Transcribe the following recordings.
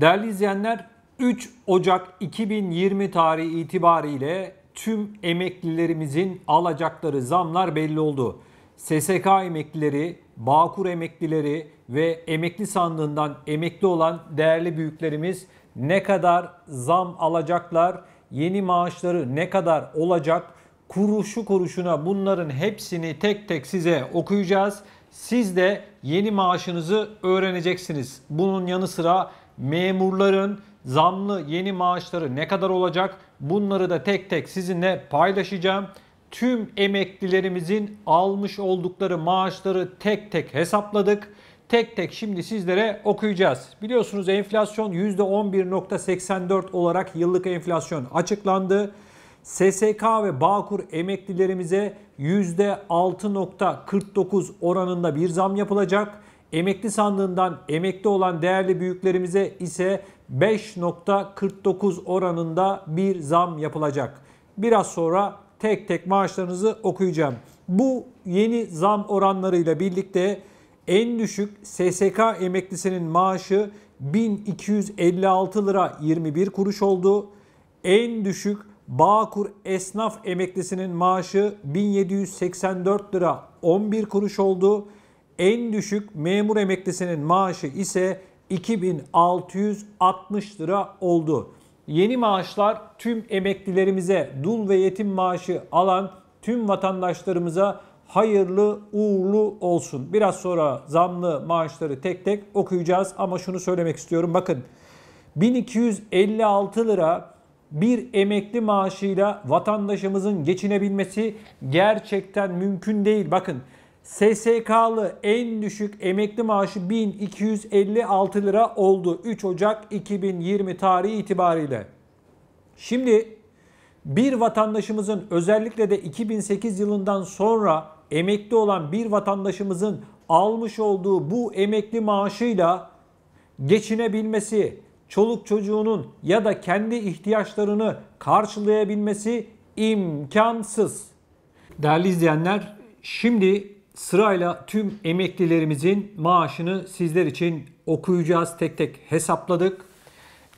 Değerli izleyenler 3 Ocak 2020 tarihi itibariyle tüm emeklilerimizin alacakları zamlar belli oldu. SSK emeklileri, Bağkur emeklileri ve emekli sandığından emekli olan değerli büyüklerimiz ne kadar zam alacaklar, yeni maaşları ne kadar olacak, kuruşu kuruşuna bunların hepsini tek tek size okuyacağız. Siz de yeni maaşınızı öğreneceksiniz. Bunun yanı sıra memurların zamlı yeni maaşları ne kadar olacak? Bunları da tek tek sizinle paylaşacağım. Tüm emeklilerimizin almış oldukları maaşları tek tek hesapladık. Tek tek şimdi sizlere okuyacağız. Biliyorsunuz enflasyon %11.84 olarak yıllık enflasyon açıklandı. SSK ve Bağkur emeklilerimize %6.49 oranında bir zam yapılacak. Emekli sandığından emekli olan değerli büyüklerimize ise 5.49 oranında bir zam yapılacak. Biraz sonra tek tek maaşlarınızı okuyacağım. Bu yeni zam oranlarıyla birlikte en düşük SSK emeklisinin maaşı 1256 lira 21 kuruş oldu. En düşük Bağkur esnaf emeklisinin maaşı 1784 lira 11 kuruş oldu. En düşük memur emeklisinin maaşı ise 2660 lira oldu. Yeni maaşlar tüm emeklilerimize, dul ve yetim maaşı alan tüm vatandaşlarımıza hayırlı uğurlu olsun. Biraz sonra zamlı maaşları tek tek okuyacağız ama şunu söylemek istiyorum. Bakın 1256 lira bir emekli maaşıyla vatandaşımızın geçinebilmesi gerçekten mümkün değil. Bakın SSK'lı en düşük emekli maaşı 1256 lira oldu 3 Ocak 2020 tarihi itibariyle. Şimdi bir vatandaşımızın özellikle de 2008 yılından sonra emekli olan bir vatandaşımızın almış olduğu bu emekli maaşıyla geçinebilmesi, çoluk çocuğunun ya da kendi ihtiyaçlarını karşılayabilmesi imkansız. Değerli izleyenler, şimdi Sırayla tüm emeklilerimizin maaşını sizler için okuyacağız. Tek tek hesapladık.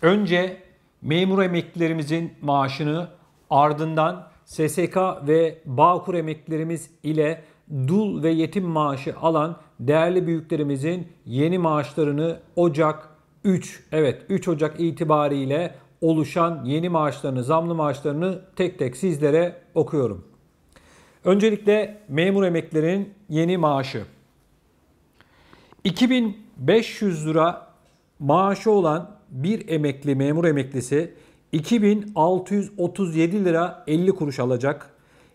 Önce memur emeklilerimizin maaşını ardından SSK ve Bağkur emeklilerimiz ile dul ve yetim maaşı alan değerli büyüklerimizin yeni maaşlarını Ocak 3 evet 3 Ocak itibariyle oluşan yeni maaşlarını, zamlı maaşlarını tek tek sizlere okuyorum. Öncelikle memur emeklerin yeni maaşı. 2500 lira maaşı olan bir emekli memur emeklisi 2637 lira 50 kuruş alacak.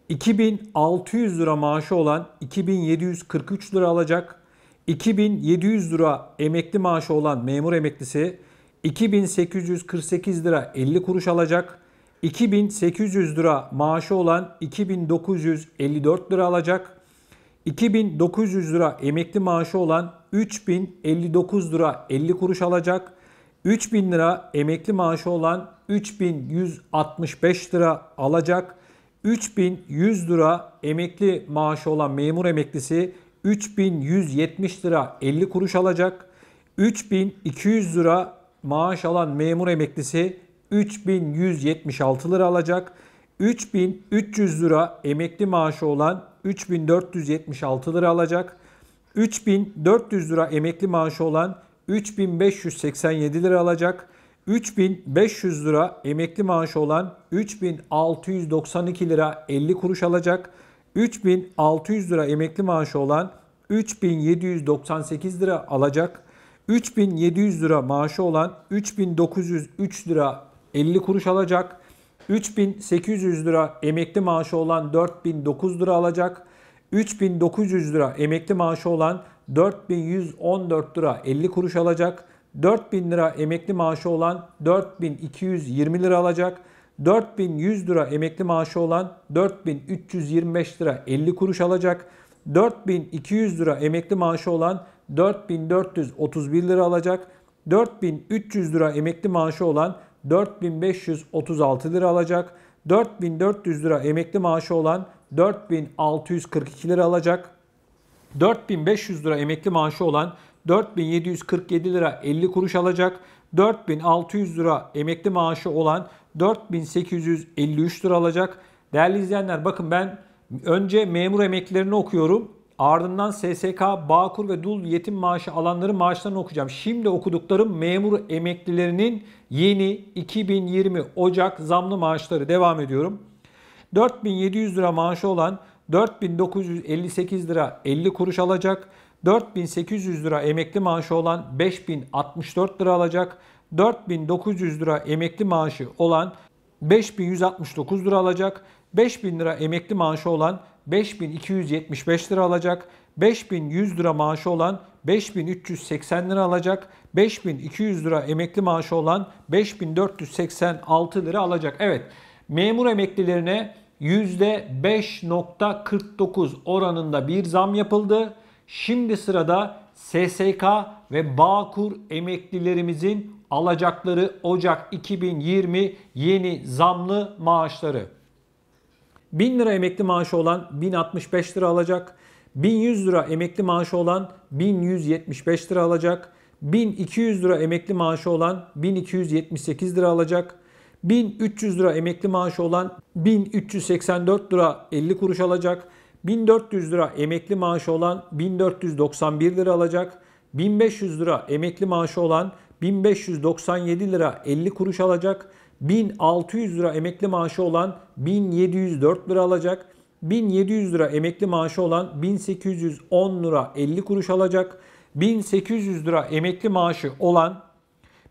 2600 lira maaşı olan 2743 lira alacak. 2700 lira emekli maaşı olan memur emeklisi 2848 lira 50 kuruş alacak. 2800 lira maaşı olan 2954 lira alacak. 2900 lira emekli maaşı olan 3059 lira 50 kuruş alacak. 3000 lira emekli maaşı olan 3165 lira alacak. 3100 lira emekli maaşı olan memur emeklisi 3170 lira 50 kuruş alacak. 3200 lira maaş alan memur emeklisi 3176 lira alacak. 3300 lira emekli maaşı olan 3476 lira alacak. 3400 lira emekli maaşı olan 3587 lira alacak. 3500 lira emekli maaşı olan 3692 lira 50 kuruş alacak. 3600 lira emekli maaşı olan 3798 lira alacak. 3700 lira maaşı olan 3903 lira 50 kuruş alacak. 3800 lira emekli maaşı olan 4009 lira alacak. 3900 lira emekli maaşı olan 4114 lira 50 kuruş alacak. 4000 lira emekli maaşı olan 4220 lira alacak. 4100 lira emekli maaşı olan 4325 lira 50 kuruş alacak. 4200 lira emekli maaşı olan 4431 lira alacak. 4300 lira emekli maaşı olan 4536 lira alacak. 4400 lira emekli maaşı olan 4642 lira alacak. 4500 lira emekli maaşı olan 4747 lira 50 kuruş alacak. 4600 lira emekli maaşı olan 4853 lira alacak. Değerli izleyenler bakın ben önce memur emeklilerini okuyorum. Ardından SSK, Bağkur ve Dul yetim maaşı alanları maaşlarını okuyacağım. Şimdi okuduklarım memur emeklilerinin yeni 2020 Ocak zamlı maaşları devam ediyorum. 4700 lira maaşı olan 4958 lira 50 kuruş alacak. 4800 lira emekli maaşı olan 5064 lira alacak. 4900 lira emekli maaşı olan 5169 lira alacak. 5000 lira emekli maaşı olan 5275 lira alacak. 5100 lira maaşı olan 5380 lira alacak. 5200 lira emekli maaşı olan 5486 lira alacak. Evet memur emeklilerine %5.49 oranında bir zam yapıldı. Şimdi sırada SSK ve Bağkur emeklilerimizin alacakları Ocak 2020 yeni zamlı maaşları. 1000 lira emekli maaşı olan 1065 lira alacak. 1100 lira emekli maaşı olan 1175 lira alacak. 1200 lira emekli maaşı olan 1278 lira alacak. 1300 lira emekli maaşı olan 1384 lira 50 kuruş alacak. 1400 lira emekli maaşı olan 1491 lira alacak. 1500 lira emekli maaşı olan 1597 lira 50 kuruş alacak. 1600 lira emekli maaşı olan 1704 lira alacak. 1700 lira emekli maaşı olan 1810 lira 50 kuruş alacak. 1800 lira emekli maaşı olan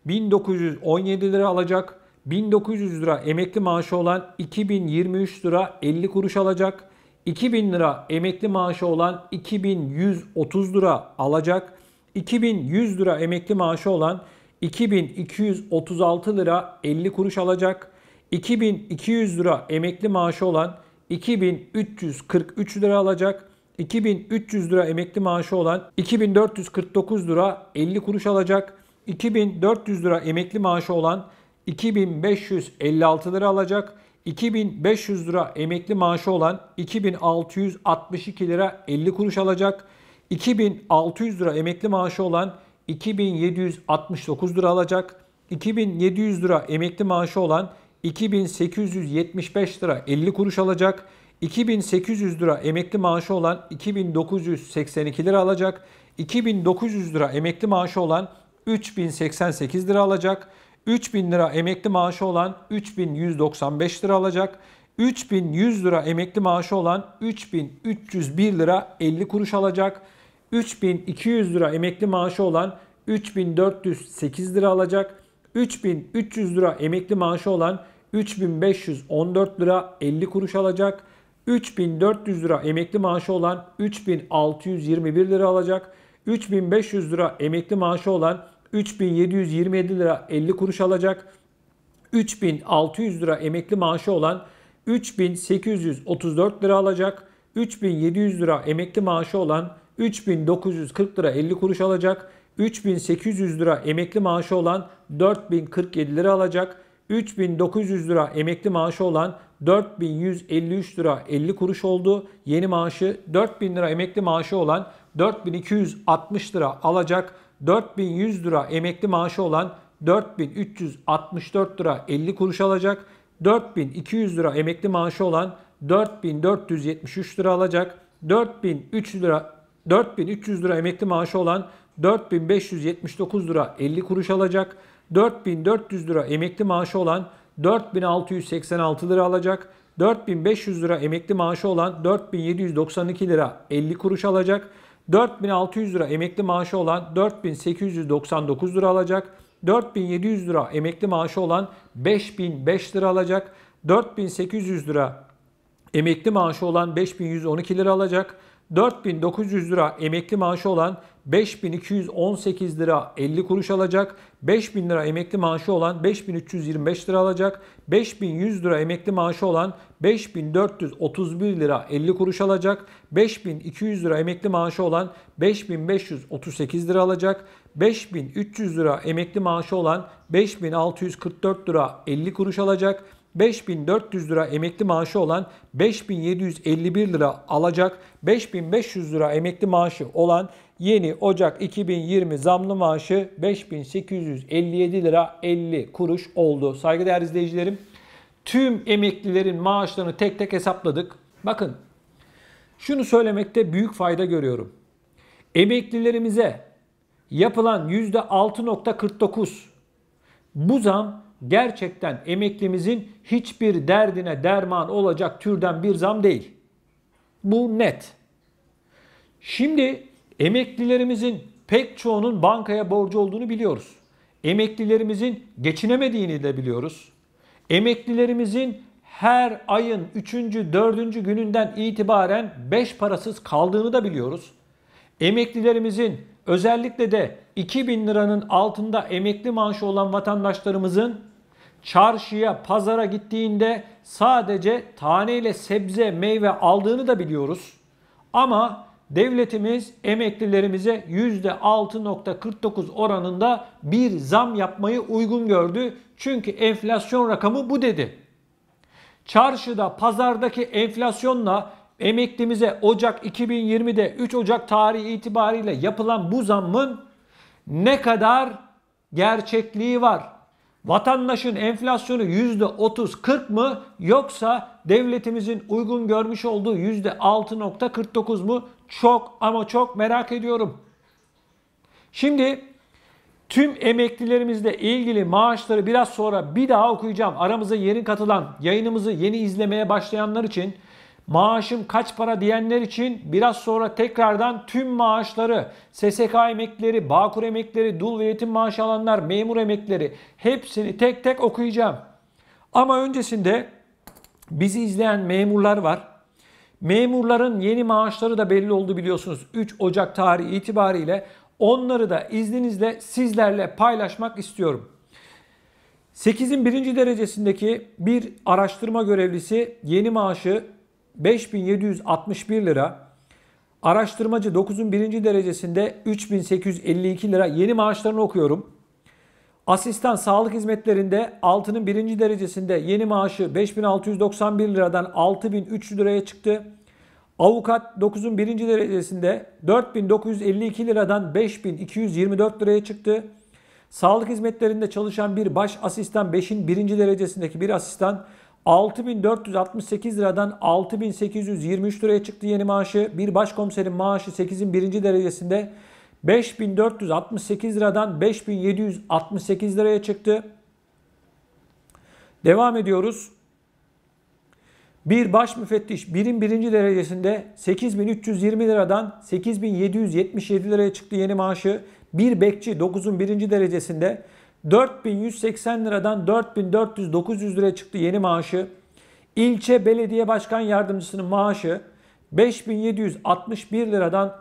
1917 lira alacak. 1900 lira emekli maaşı olan 2023 lira 50 kuruş alacak. 2000 lira emekli maaşı olan 2130 lira alacak. 2100 lira emekli maaşı olan 2236 lira 50 kuruş alacak. 2200 lira emekli maaşı olan 2343 lira alacak. 2300 lira emekli maaşı olan 2449 lira 50 kuruş alacak. 2400 lira emekli maaşı olan 2556 lira alacak. 2500 lira emekli maaşı olan 2662 lira 50 kuruş alacak. 2600 lira emekli maaşı olan 2769 lira alacak. 2700 lira emekli maaşı olan 2875 lira 50 kuruş alacak. 2800 lira emekli maaşı olan 2982 lira alacak. 2900 lira emekli maaşı olan 3088 lira alacak. 3000 lira emekli maaşı olan 3195 lira alacak. 3100 lira emekli maaşı olan 3301 lira 50 kuruş alacak. 3200 lira emekli maaşı olan 3408 lira alacak. 3300 lira emekli maaşı olan 3514 lira 50 kuruş alacak. 3400 lira emekli maaşı olan 3621 lira alacak. 3500 lira emekli maaşı olan 3727 lira 50 kuruş alacak. 3600 lira emekli maaşı olan 3834 lira alacak. 3700 lira emekli maaşı olan 3940 lira 50 kuruş alacak. 3800 lira emekli maaşı olan 4047 lira alacak. 3900 lira emekli maaşı olan 4153 lira 50 kuruş oldu. Yeni maaşı 4000 lira emekli maaşı olan 4260 lira alacak. 4100 lira emekli maaşı olan 4364 lira 50 kuruş alacak. 4200 lira emekli maaşı olan 4473 lira alacak. 4300 lira 4300 lira emekli maaşı olan 4579 lira 50 kuruş alacak. 4400 lira emekli maaşı olan 4686 lira alacak. 4500 lira emekli maaşı olan 4792 lira 50 kuruş alacak. 4600 lira emekli maaşı olan 4899 lira alacak. 4700 lira emekli maaşı olan 5005 lira alacak. 4800 lira emekli maaşı olan 5112 lira alacak. 4900 lira emekli maaşı olan 5218 lira 50 kuruş alacak. 5000 lira emekli maaşı olan 5325 lira alacak. 5100 lira emekli maaşı olan 5431 lira 50 kuruş alacak. 5200 lira emekli maaşı olan 5538 lira alacak. 5300 lira emekli maaşı olan 5644 lira 50 kuruş alacak. 5400 lira emekli maaşı olan 5751 lira alacak, 5500 lira emekli maaşı olan yeni Ocak 2020 zamlı maaşı 5857 lira 50 kuruş oldu. Saygıdeğer izleyicilerim, tüm emeklilerin maaşlarını tek tek hesapladık. Bakın, şunu söylemekte büyük fayda görüyorum. Emeklilerimize yapılan %6.49 bu zam gerçekten emeklimizin hiçbir derdine derman olacak türden bir zam değil. Bu net. Şimdi emeklilerimizin pek çoğunun bankaya borcu olduğunu biliyoruz. Emeklilerimizin geçinemediğini de biliyoruz. Emeklilerimizin her ayın 3. 4. gününden itibaren 5 parasız kaldığını da biliyoruz. Emeklilerimizin özellikle de 2000 liranın altında emekli maaşı olan vatandaşlarımızın çarşıya, pazara gittiğinde sadece taneyle sebze, meyve aldığını da biliyoruz. Ama devletimiz emeklilerimize %6.49 oranında bir zam yapmayı uygun gördü. Çünkü enflasyon rakamı bu dedi. Çarşıda, pazardaki enflasyonla emeklimize Ocak 2020'de 3 Ocak tarihi itibariyle yapılan bu zammın ne kadar gerçekliği var? Vatandaşın enflasyonu %30-40 mı yoksa devletimizin uygun görmüş olduğu %6.49 mu? Çok ama çok merak ediyorum. Şimdi tüm emeklilerimizle ilgili maaşları biraz sonra bir daha okuyacağım. Aramıza yeni katılan, yayınımızı yeni izlemeye başlayanlar için maaşım kaç para diyenler için biraz sonra tekrardan tüm maaşları SSK emekleri, Bağkur emekleri, dul ve yetim maaşı alanlar, memur emekleri hepsini tek tek okuyacağım. Ama öncesinde bizi izleyen memurlar var. Memurların yeni maaşları da belli oldu biliyorsunuz. 3 Ocak tarihi itibariyle onları da izninizle sizlerle paylaşmak istiyorum. 8'in birinci derecesindeki bir araştırma görevlisi yeni maaşı 5761 lira. Araştırmacı 9'un 1. derecesinde 3852 lira. Yeni maaşlarını okuyorum. Asistan sağlık hizmetlerinde 6'nın 1. derecesinde yeni maaşı 5691 liradan 6.300 liraya çıktı. Avukat 9'un 1. derecesinde 4952 liradan 5224 liraya çıktı. Sağlık hizmetlerinde çalışan bir baş asistan 5'in 1. derecesindeki bir asistan 6468 liradan 6823 liraya çıktı yeni maaşı. Bir başkomiserin maaşı 8'in birinci derecesinde 5468 liradan 5768 liraya çıktı. Devam ediyoruz. Bir baş müfettiş birin birinci derecesinde 8320 liradan 8777 liraya çıktı yeni maaşı. Bir bekçi 9'un birinci derecesinde 4180 liradan 4400 900 liraya çıktı yeni maaşı. İlçe belediye başkan yardımcısının maaşı 5761 liradan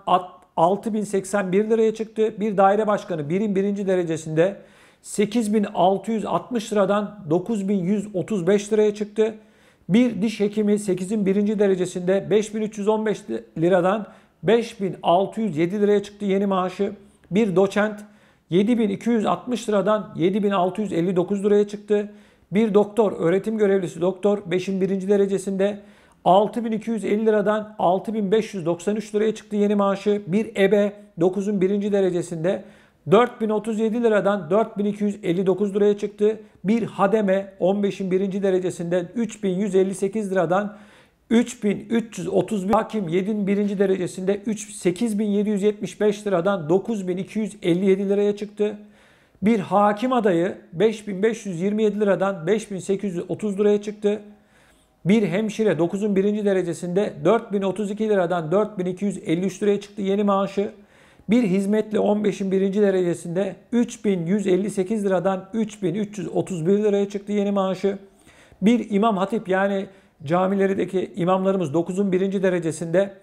6081 liraya çıktı. Bir daire başkanı birim birinci derecesinde 8660 liradan 9135 liraya çıktı. Bir diş hekimi 8'in birinci derecesinde 5315 liradan 5607 liraya çıktı yeni maaşı. Bir doçent 7260 liradan 7659 liraya çıktı. Bir doktor, öğretim görevlisi doktor 5'in birinci derecesinde 6250 liradan 6593 liraya çıktı yeni maaşı. Bir ebe 9'un birinci derecesinde 4037 liradan 4259 liraya çıktı. Bir hademe 15'in birinci derecesinde 3158 liradan 3331 hakim 7'in 1. derecesinde 3 8775 liradan 9257 liraya çıktı. Bir hakim adayı 5527 liradan 5830 liraya çıktı. Bir hemşire 9'un 1. derecesinde 4032 liradan 4253 liraya çıktı yeni maaşı. Bir hizmetli 15'in 1. derecesinde 3158 liradan 3331 liraya çıktı yeni maaşı. Bir imam hatip yani camilerdeki imamlarımız 9'un 1. derecesinde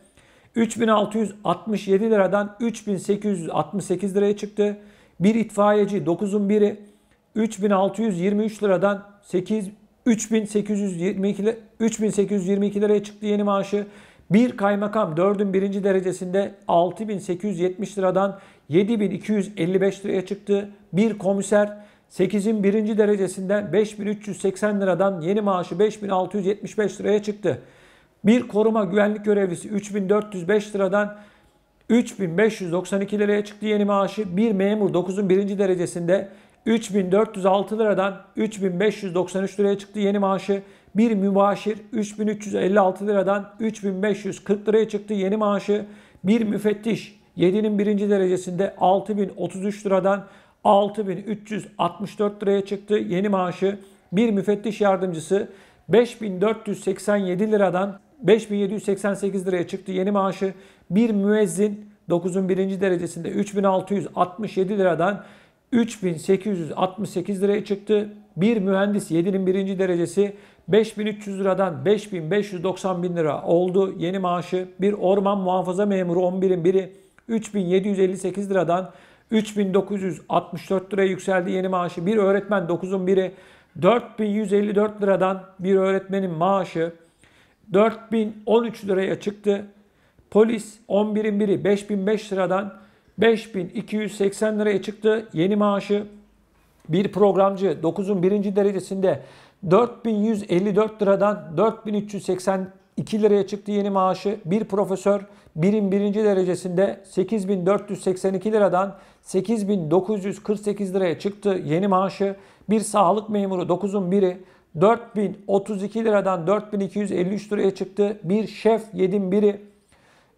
3667 liradan 3868 liraya çıktı. Bir itfaiyeci 9'un biri 3623 liradan 8 3822 3822 liraya çıktı yeni maaşı. Bir kaymakam 4'ün 1. derecesinde 6870 liradan 7255 liraya çıktı. Bir komiser 8'in birinci derecesinden 5380 liradan yeni maaşı 5675 liraya çıktı. Bir koruma güvenlik görevlisi 3405 liradan 3592 liraya çıktı yeni maaşı. Bir memur 9'un birinci derecesinde 3406 liradan 3593 liraya çıktı yeni maaşı. Bir mübaşir 3356 liradan 3540 liraya çıktı yeni maaşı. Bir müfettiş 7'nin birinci derecesinde 6033 liradan 6364 liraya çıktı. Yeni maaşı bir müfettiş yardımcısı 5487 liradan 5788 liraya çıktı. Yeni maaşı bir müezzin 9'un birinci derecesinde 3667 liradan 3868 liraya çıktı. Bir mühendis 7'nin birinci derecesi 5300 liradan 5590 bin lira oldu yeni maaşı. Bir orman muhafaza memuru 11'in biri 3758 liradan 3964 liraya yükseldi yeni maaşı. Bir öğretmen 9'un biri 4154 liradan bir öğretmenin maaşı 4013 liraya çıktı. Polis 11'in biri 5005 liradan 5280 liraya çıktı yeni maaşı. Bir programcı 9'un birinci derecesinde 4154 liradan 4382 liraya çıktı yeni maaşı. Bir profesör birin birinci derecesinde 8482 liradan 8948 liraya çıktı yeni maaşı. Bir sağlık memuru 9'un biri 4032 liradan 4253 liraya çıktı. Bir şef 7'in biri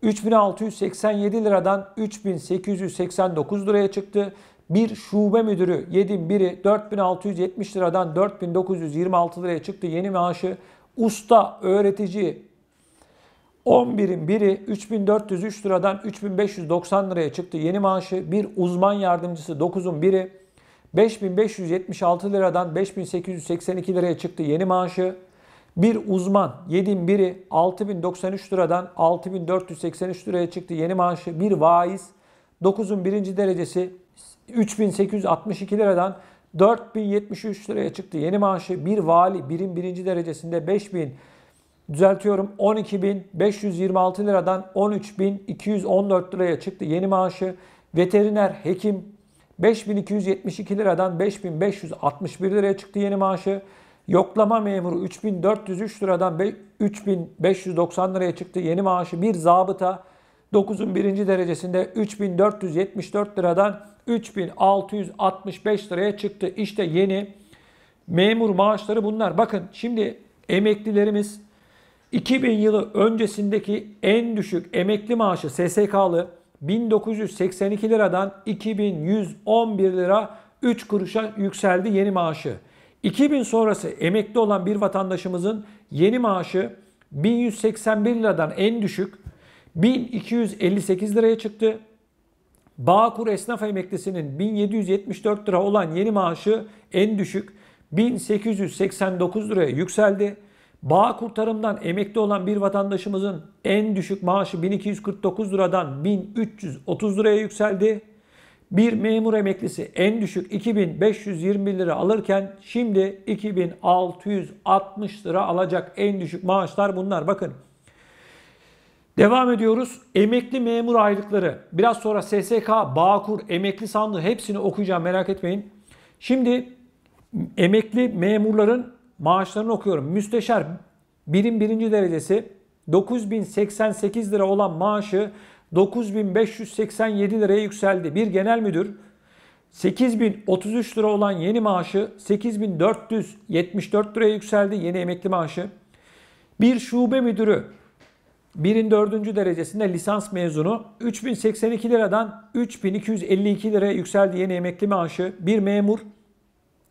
3687 liradan 3889 liraya çıktı. Bir şube müdürü 7'in biri 4670 liradan 4926 liraya çıktı yeni maaşı. Usta, öğretici, 11'in biri 3403 liradan 3590 liraya çıktı yeni maaşı. Bir uzman yardımcısı 9'un biri 5576 liradan 5882 liraya çıktı yeni maaşı. Bir uzman 7'in biri 6093 liradan 6483 liraya çıktı yeni maaşı. Bir vaiz 9'un birinci derecesi 3862 liradan 4073 liraya çıktı yeni maaşı. Bir vali birin birinci derecesinde 5000 düzeltiyorum 12.526 liradan 13.214 liraya çıktı yeni maaşı. Veteriner hekim 5.272 liradan 5.561 liraya çıktı yeni maaşı. Yoklama memuru 3.403 liradan 3.590 liraya çıktı yeni maaşı. Bir zabıta 9'un birinci derecesinde 3.474 liradan 3.665 liraya çıktı. İşte yeni memur maaşları bunlar. Bakın şimdi emeklilerimiz 2000 yılı öncesindeki en düşük emekli maaşı SSK'lı 1982 liradan 2111 lira 3 kuruşa yükseldi yeni maaşı. 2000 sonrası emekli olan bir vatandaşımızın yeni maaşı 1181 liradan en düşük 1258 liraya çıktı. Bağkur esnaf emeklisinin 1774 lira olan yeni maaşı en düşük 1889 liraya yükseldi. Bağ kurtarımdan emekli olan bir vatandaşımızın en düşük maaşı 1249 liradan 1330 liraya yükseldi. Bir memur emeklisi en düşük 2520 lira alırken şimdi 2660 lira alacak en düşük maaşlar bunlar. Bakın Devam ediyoruz. Emekli memur aylıkları. Biraz sonra SSK, Bağkur, emekli sandığı hepsini okuyacağım merak etmeyin. Şimdi emekli memurların maaşlarını okuyorum. Müsteşar birim birinci derecesi 9088 lira olan maaşı 9587 liraya yükseldi. Bir genel müdür 8033 lira olan yeni maaşı 8474 liraya yükseldi yeni emekli maaşı. Bir şube müdürü birin dördüncü derecesinde lisans mezunu 3082 liradan 3252 liraya yükseldi yeni emekli maaşı. Bir memur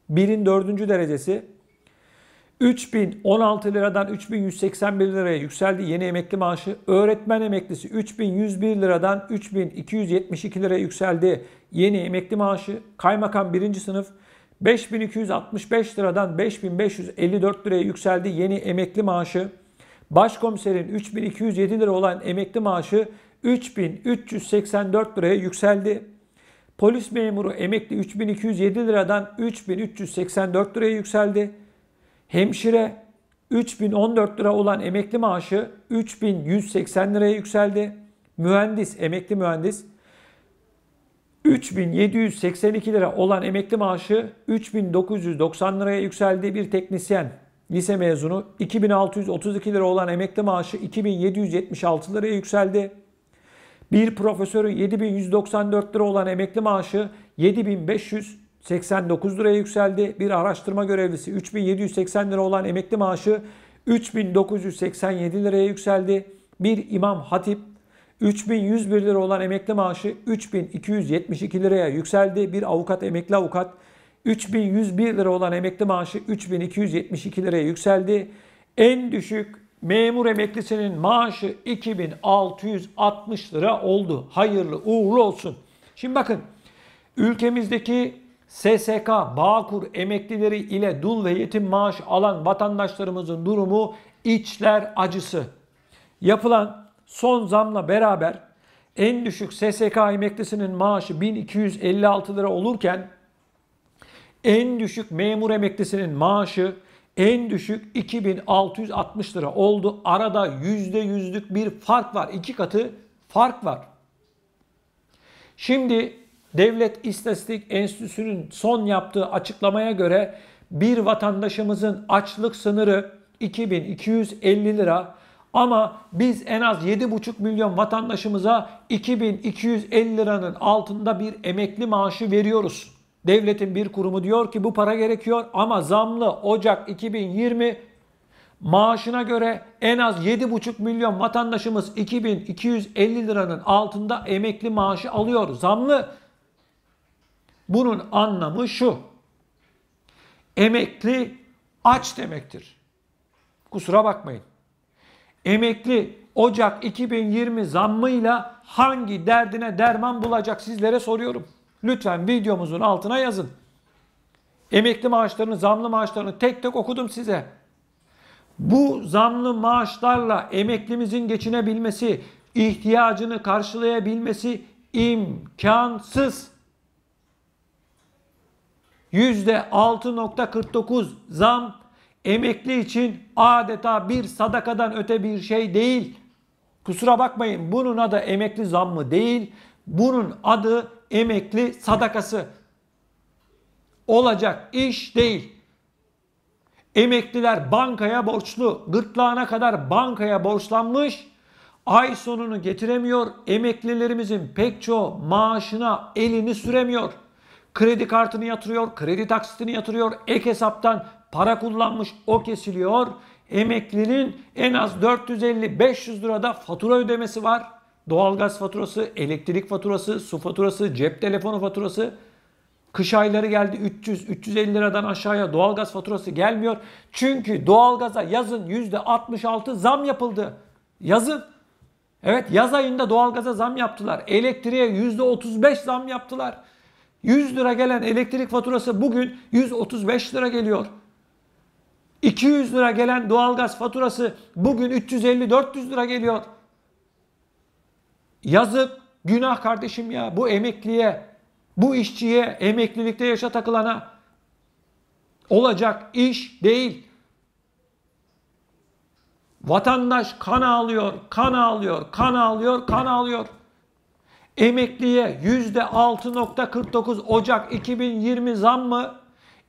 birin dördüncü derecesi 3016 liradan 3181 liraya yükseldi yeni emekli maaşı. Öğretmen emeklisi 3101 liradan 3272 liraya yükseldi yeni emekli maaşı. Kaymakam birinci sınıf 5265 liradan 5554 liraya yükseldi yeni emekli maaşı. Başkomiserin 3207 lira olan emekli maaşı 3384 liraya yükseldi. Polis memuru emekli 3207 liradan 3384 liraya yükseldi. Hemşire 3014 lira olan emekli maaşı 3180 liraya yükseldi. Mühendis, emekli mühendis 3782 lira olan emekli maaşı 3990 liraya yükseldi. Bir teknisyen lise mezunu 2632 lira olan emekli maaşı 2776 liraya yükseldi. Bir profesörün 7194 lira olan emekli maaşı 7500 89 liraya yükseldi. Bir araştırma görevlisi 3780 lira olan emekli maaşı 3987 liraya yükseldi. Bir imam hatip 3101 lira olan emekli maaşı 3272 liraya yükseldi. Bir avukat emekli avukat 3101 lira olan emekli maaşı 3272 liraya yükseldi. En düşük memur emeklisinin maaşı 2660 lira oldu. Hayırlı uğurlu olsun. Şimdi bakın ülkemizdeki SSK, Bağkur emeklileri ile dul ve yetim maaş alan vatandaşlarımızın durumu içler acısı. Yapılan son zamla beraber en düşük SSK emeklisinin maaşı 1256 lira olurken en düşük memur emeklisinin maaşı en düşük 2660 lira oldu. Arada %100'lük bir fark var. iki katı fark var. Şimdi Devlet İstatistik Enstitüsü'nün son yaptığı açıklamaya göre bir vatandaşımızın açlık sınırı 2250 lira ama biz en az 7,5 milyon vatandaşımıza 2250 liranın altında bir emekli maaşı veriyoruz. Devletin bir kurumu diyor ki bu para gerekiyor ama zamlı Ocak 2020 maaşına göre en az 7,5 milyon vatandaşımız 2250 liranın altında emekli maaşı alıyor. Zamlı bunun anlamı şu. Emekli aç demektir. Kusura bakmayın. Emekli Ocak 2020 zammıyla hangi derdine derman bulacak sizlere soruyorum. Lütfen videomuzun altına yazın. Emekli maaşlarını, zamlı maaşlarını tek tek okudum size. Bu zamlı maaşlarla emeklimizin geçinebilmesi, ihtiyacını karşılayabilmesi imkansız. %6.49 zam emekli için adeta bir sadakadan öte bir şey değil. Kusura bakmayın bunun adı emekli zammı değil. Bunun adı emekli sadakası. Olacak iş değil. Emekliler bankaya borçlu. Gırtlağına kadar bankaya borçlanmış. Ay sonunu getiremiyor. Emeklilerimizin pek çoğu maaşına elini süremiyor. Kredi kartını yatırıyor, kredi taksitini yatırıyor, ek hesaptan para kullanmış o kesiliyor. Emeklinin en az 450-500 lirada fatura ödemesi var. Doğalgaz faturası, elektrik faturası, su faturası, cep telefonu faturası. Kış ayları geldi 300-350 liradan aşağıya doğalgaz faturası gelmiyor. Çünkü doğalgaza yazın %66 zam yapıldı. Yazın. Evet yaz ayında doğalgaza zam yaptılar. Elektriğe %35 zam yaptılar. 100 lira gelen elektrik faturası bugün 135 lira geliyor. 200 lira gelen doğalgaz faturası bugün 350-400 lira geliyor. Yazık, günah kardeşim ya bu emekliye, bu işçiye, emeklilikte yaşa takılana olacak iş değil. Vatandaş kan ağlıyor, kan ağlıyor, kan ağlıyor, kan ağlıyor. Emekliye %6.49 Ocak 2020 zam mı?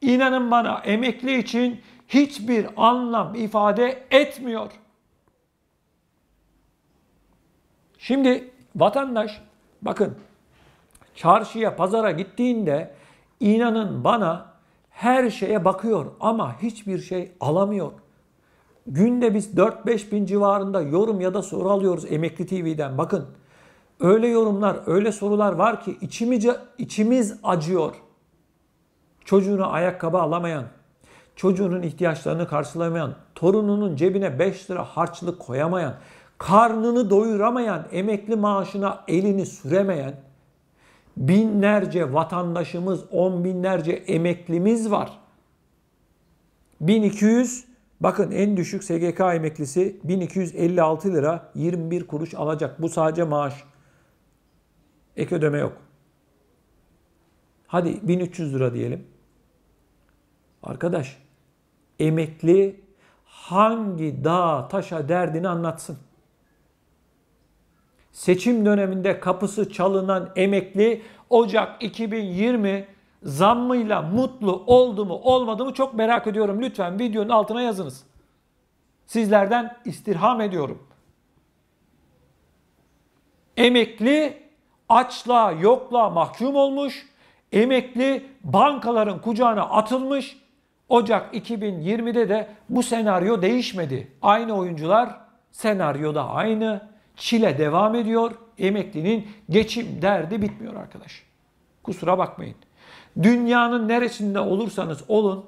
İnanın bana emekli için hiçbir anlam ifade etmiyor. Şimdi vatandaş bakın çarşıya pazara gittiğinde inanın bana her şeye bakıyor ama hiçbir şey alamıyor. Günde biz 4-5 bin civarında yorum ya da soru alıyoruz Emekli TV'den. Bakın öyle yorumlar, öyle sorular var ki içimice, içimiz acıyor. Çocuğunu ayakkabı alamayan, çocuğunun ihtiyaçlarını karşılamayan, torununun cebine 5 lira harçlık koyamayan, karnını doyuramayan, emekli maaşına elini süremeyen binlerce vatandaşımız, on binlerce emeklimiz var. 1200 bakın en düşük SGK emeklisi 1256 lira 21 kuruş alacak. Bu sadece maaş. Ek ödeme yok. Hadi 1300 lira diyelim. Arkadaş emekli hangi dağa taşa derdini anlatsın. Seçim döneminde kapısı çalınan emekli Ocak 2020 zammıyla mutlu oldu mu olmadı mı çok merak ediyorum. Lütfen videonun altına yazınız. Sizlerden istirham ediyorum. Emekli açla yokla mahkum olmuş, emekli bankaların kucağına atılmış. Ocak 2020'de de bu senaryo değişmedi. Aynı oyuncular senaryoda aynı. Çile devam ediyor. Emeklinin geçim derdi bitmiyor arkadaş. Kusura bakmayın. Dünyanın neresinde olursanız olun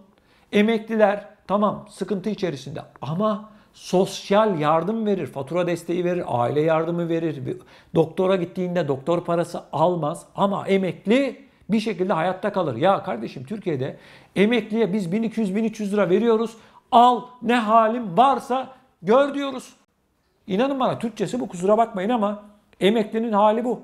emekliler tamam sıkıntı içerisinde ama sosyal yardım verir, fatura desteği verir, aile yardımı verir. Doktora gittiğinde doktor parası almaz ama emekli bir şekilde hayatta kalır. Ya kardeşim Türkiye'de emekliye biz 1200-1300 lira veriyoruz. Al ne halin varsa gör diyoruz. İnanın bana Türkçesi bu kusura bakmayın ama emeklinin hali bu.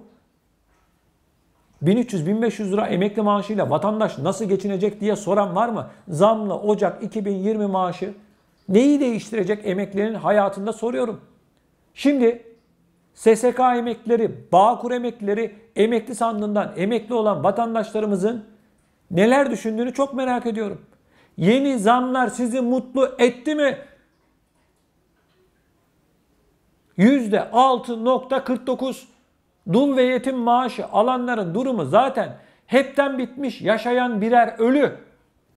1300-1500 lira emekli maaşıyla vatandaş nasıl geçinecek diye soran var mı? Zamla Ocak 2020 maaşı Neyi değiştirecek emeklerin hayatında soruyorum. Şimdi SSK emekleri, Bağkur emekleri, emekli sandığından emekli olan vatandaşlarımızın neler düşündüğünü çok merak ediyorum. Yeni zamlar sizi mutlu etti mi? %6.49 dul ve yetim maaşı alanların durumu zaten hepten bitmiş yaşayan birer ölü.